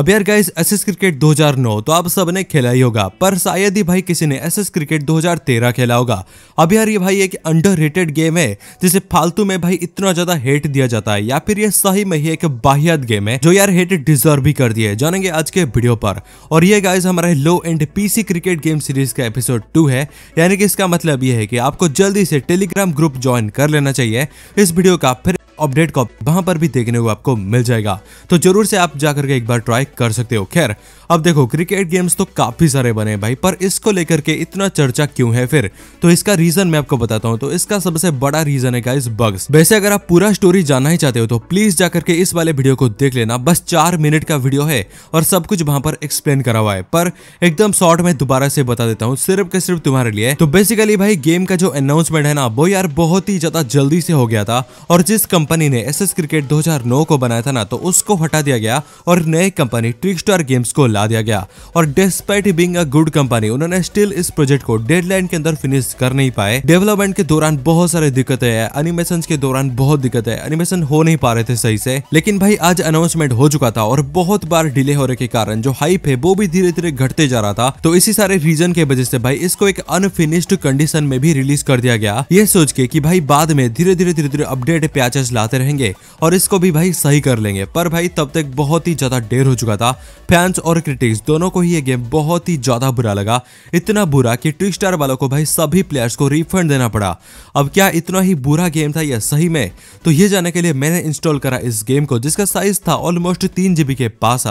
अब यार guys SS cricket 2009 तो आप सब ने खेला ही होगा पर शायद ही भाई किसी ने एसएस क्रिकेट 2013 खेला होगा अब यार ये भाई एक अंडर गेम है जिसे फालतू में भाई इतना ज्यादा हेट दिया जाता है या फिर ये सही में ही एक बाहियात गेम है जो यार हेट डिजर्व भी कर दिए जानेंगे आज के वीडियो पर और ये गाइज हमारे low end PC cricket game series का एपिसोड टू है यानी कि इसका मतलब ये है कि आपको जल्दी से टेलीग्राम ग्रुप ज्वाइन कर लेना चाहिए इस वीडियो का फिर अपडेट को वहां पर भी देखने को आपको मिल जाएगा तो जरूर से आप जाकर के एक बार ट्राई कर सकते हो खैर अब देखो क्रिकेट गेम्स तो काफी सारे बने भाई पर इसको लेकर के इतना चर्चा क्यों है फिर तो इसका रीजन मैं आपको बताता हूँ तो इसका सबसे बड़ा रीजन है गाइस बग्स वैसे अगर आप पूरा स्टोरी जानना ही चाहते हो तो प्लीज जाकर के इस वाले वीडियो को देख लेना बस चार मिनट का वीडियो है और सब कुछ वहां पर एक्सप्लेन करा हुआ है पर एकदम शॉर्ट में दोबारा से बता देता हूँ सिर्फ के सिर्फ तुम्हारे लिए तो बेसिकली भाई गेम का जो अनाउंसमेंट है ना वो यार बहुत ही ज्यादा जल्दी से हो गया था और जिस कंपनी कंपनी ने एस एस क्रिकेट 2009 को बनाया था ना तो उसको हटा दिया गया और नए कंपनी ट्रिक स्टार गेम्स को ला दिया गया और despite being a good company उन्होंने स्टिल इस प्रोजेक्ट को डेडलाइन के अंदर फिनिश कर नहीं पाए डेवलपमेंट के दौरान बहुत सारी दिक्कतें हैं एनिमेशन के दौरान बहुत है एनिमेशन हो नहीं पा रहे थे सही से लेकिन भाई आज अनाउंसमेंट हो चुका था और बहुत बार डिले होने के कारण जो हाइप है वो भी धीरे धीरे घटते जा रहा था तो इसी सारे रीजन के वजह से भाई इसको एक अनफिनिश्ड कंडीशन में भी रिलीज कर दिया गया ये सोच के कि भाई बाद में धीरे धीरे धीरे धीरे अपडेट प्याचेस ला लाते रहेंगे और इसको भी भाई सही कर लेंगे पर भाई तब तक बहुत ही ज़्यादा डेर हो चुका था फैंस और क्रिटिक्स दोनों को ही ये गेम बहुत ही ज़्यादा बुरा लगा इतना बुरा कि ट्री स्टार वालों को भाई सभी प्लेयर्स को रिफंड देना पड़ा अब क्या इतना ही बुरा गेम था यह सही में तो ये जाने के लिए मैंने इंस्टॉल करा इस गेम को जिसका साइज था ऑलमोस्ट तीन जीबी के पास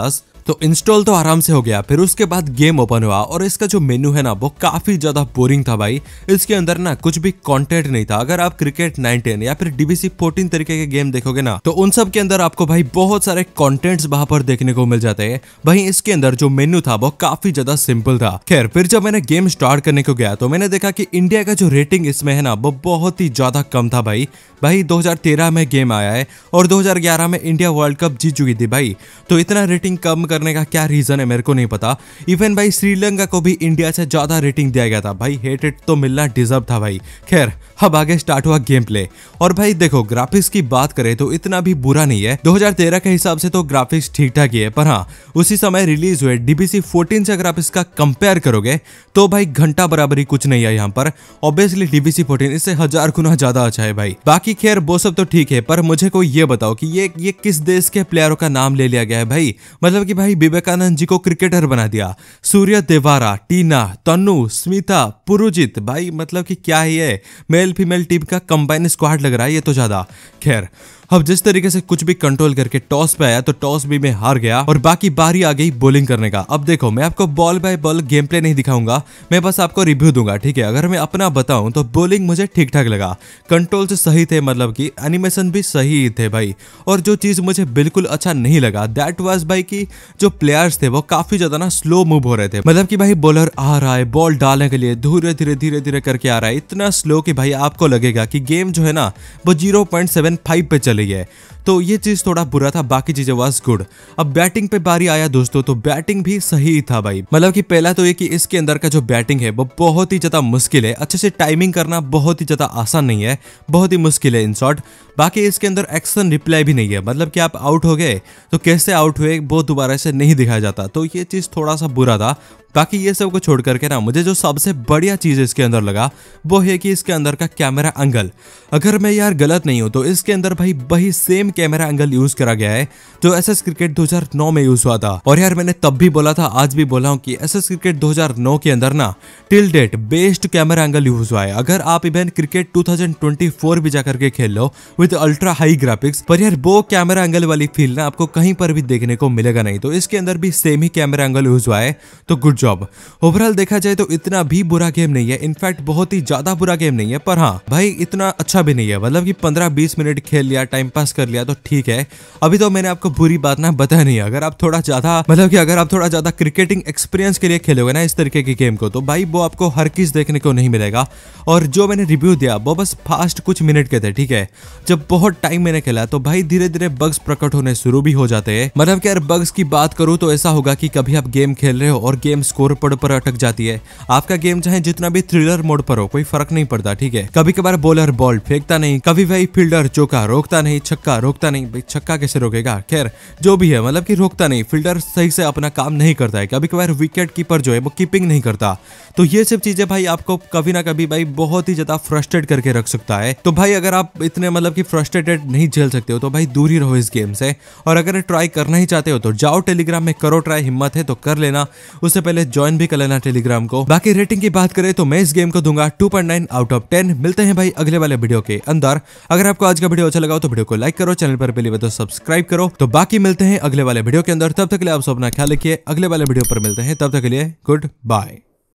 तो इंस्टॉल तो आराम से हो गया फिर उसके बाद गेम ओपन हुआ और इसका जो मेन्यू है ना वो काफी ज्यादा बोरिंग था भाई इसके अंदर ना कुछ भी कंटेंट नहीं था अगर आप क्रिकेट 19 या फिर डीबीसी 14 तरीके के गेम देखोगे ना तो उन सब के अंदर आपको भाई बहुत सारे कंटेंट्स वहां पर देखने को मिल जाते हैं भाई इसके अंदर जो मेन्यू था वो काफी ज्यादा सिंपल था खैर फिर जब मैंने गेम स्टार्ट करने को गया तो मैंने देखा कि इंडिया का जो रेटिंग इसमें है ना वो बहुत ही ज्यादा कम था भाई भाई 2013 में गेम आया है और 2011 में इंडिया वर्ल्ड कप जीत चुकी थी भाई तो इतना रेटिंग कम कर करने का क्या रीज़न है मेरे को नहीं पता इवन भाई श्रीलंका को भी इंडिया से ज़्यादा रेटिंग दिया गया था भाई हेटेड तो मिलना डिजर्व था भाई खैर अब आगे स्टार्ट हुआ गेम प्ले और भाई देखो ग्राफिक्स की बात करें तो इतना भी बुरा नहीं है 2013 के हिसाब से तो ग्राफिक्स ठीक ठाक ही है पर हाँ उसी समय रिलीज हुए डीबीसी 14 से अगर आप इसका कंपेयर करोगे तो भाई घंटा बराबरी कुछ नहीं है यहाँ पर ऑब्वियसली डीबीसी 14 इससे हजार गुना ज्यादा अच्छा है भाई बाकी खैर वो सब तो ठीक है पर मुझे को ये बताओ की ये ये किस देश के प्लेयरों का नाम ले लिया गया है भाई मतलब की भाई विवेकानंद जी को क्रिकेटर बना दिया सूर्य देवारा टीना तनु स्मिता पुरुजित भाई मतलब कि क्या ही है मेल फीमेल टीम का कंबाइन स्क्वाड लग रहा है ये तो ज़्यादा खैर अब जिस तरीके से कुछ भी कंट्रोल करके टॉस पे आया तो टॉस भी मैं हार गया और बाकी बारी आ गई बॉलिंग करने का अब देखो मैं आपको ball by ball game play नहीं दिखाऊंगा मैं बस आपको रिव्यू दूंगा ठीक है अगर मैं अपना बताऊं तो बॉलिंग मुझे ठीक ठाक लगा कंट्रोल से सही थे मतलब की एनिमेशन भी सही थे भाई और जो चीज़ मुझे बिल्कुल अच्छा नहीं लगा दैट वॉज भाई की जो प्लेयर्स थे वो काफी ज्यादा ना स्लो मूव हो रहे थे मतलब कि भाई बॉलर आ रहा है बॉल डालने के लिए धीरे धीरे धीरे धीरे करके आ रहा है इतना स्लो कि भाई आपको लगेगा कि गेम जो है ना वो जीरो पॉइंट सेवन फाइव पे चले चली है तो ये चीज़ थोड़ा बुरा था बाकी चीज़ें वॉज गुड अब बैटिंग पे बारी आया दोस्तों तो बैटिंग भी सही था भाई मतलब कि पहला तो ये कि इसके अंदर का जो बैटिंग है वो बहुत ही ज़्यादा मुश्किल है अच्छे से टाइमिंग करना बहुत ही ज़्यादा आसान नहीं है बहुत ही मुश्किल है इन शॉर्ट बाकी इसके अंदर एक्शन रिप्लाई भी नहीं है मतलब कि आप आउट हो गए तो कैसे आउट हुए वो दोबारा से नहीं दिखाया जाता तो ये चीज़ थोड़ा सा बुरा था बाकी ये सब को छोड़ करके ना मुझे जो सबसे बढ़िया चीज़ इसके अंदर लगा वो है कि इसके अंदर का कैमरा एंगल अगर मैं यार गलत नहीं हूं तो इसके अंदर भाई वही same same camera angle use करा गया है जो एस एस क्रिकेट 2009 में यूज हुआ था और यार मैंने तब भी बोला था आज भी बोला हूँ कि एस एस क्रिकेट 2009 के अंदर ना till date best camera angle use हुआ है अगर आप इवन क्रिकेट 2024 भी जाकर के खेल लो विद अल्ट्रा हाई ग्राफिक्स पर यार वो कैमरा एंगल वाली फील ना आपको कहीं पर भी देखने को मिलेगा नहीं तो इसके अंदर भी सेम ही कैमरा एंगल यूज हुआ है तो गुड जॉब ओवरऑल देखा जाए तो इतना भी बुरा गेम नहीं है इनफैक्ट बहुत ही ज्यादा बुरा गेम नहीं है पर हाँ भाई इतना अच्छा भी नहीं है मतलब कि पंद्रह बीस मिनट खेल लिया टाइम पास कर लिया गया तो ठीक है अभी तो मैंने आपको बुरी बात ना बता नहीं अगर आप थोड़ा ज्यादा मतलब कि अगर आप थोड़ा ज्यादा क्रिकेटिंग एक्सपीरियंस के लिए खेलोगे ना इस तरीके की गेम को तो भाई वो आपको हर किस देखने को नहीं मिलेगा और जो मैंने रिव्यू दिया वो बस फास्ट कुछ मिनट के थे ठीक है जब बहुत टाइम मैंने खेला तो भाई धीरे धीरे बग्स प्रकट होने शुरू भी हो जाते हैं मतलब कि अगर बग्स की बात करूं तो ऐसा होगा कि कभी आप गेम खेल रहे हो और गेम स्कोर पड़ पर अटक जाती है आपका गेम चाहे जितना भी थ्रिलर मोड पर हो कोई फर्क नहीं पड़ता ठीक है कभी कभार बॉलर बॉल फेंकता नहीं कभी भाई फील्डर चौका रोकता नहीं छक्का रोक रोकता नहीं भाई छक्का कैसे रोकेगा खैर जो भी है मतलब कि रोकता नहीं फील्डर सही से अपना काम नहीं करता है कभी कभार विकेट कीपर जो है वो कीपिंग नहीं करता तो ये सब चीजें भाई आपको कभी ना कभी भाई बहुत ही ज्यादा फ्रस्ट्रेट करके रख सकता है तो भाई अगर आप इतने मतलब कि फ्रस्ट्रेटेड नहीं झेल सकते हो तो भाई दूर ही रहो इस गेम से और अगर ट्राई करना ही चाहते हो तो जाओ टेलीग्राम में करो ट्राई हिम्मत है तो कर लेना उससे पहले ज्वाइन भी कर लेना टेलीग्राम को बाकी रेटिंग की बात करें तो मैं इस गेम को दूंगा टू आउट ऑफ टेन मिलते हैं भाई अगले वाले वीडियो के अंदर अगर आपको आज का वीडियो अच्छा लगा हो तो वीडियो को लाइक करो चैनल पर पहली बार तो सब्सक्राइब करो तो बाकी मिलते हैं अगले वाले वीडियो के अंदर तब तक के लिए आप सब अपना ख्याल रखिए अगले वाले वीडियो पर मिलते हैं तब तक के लिए गुड बाय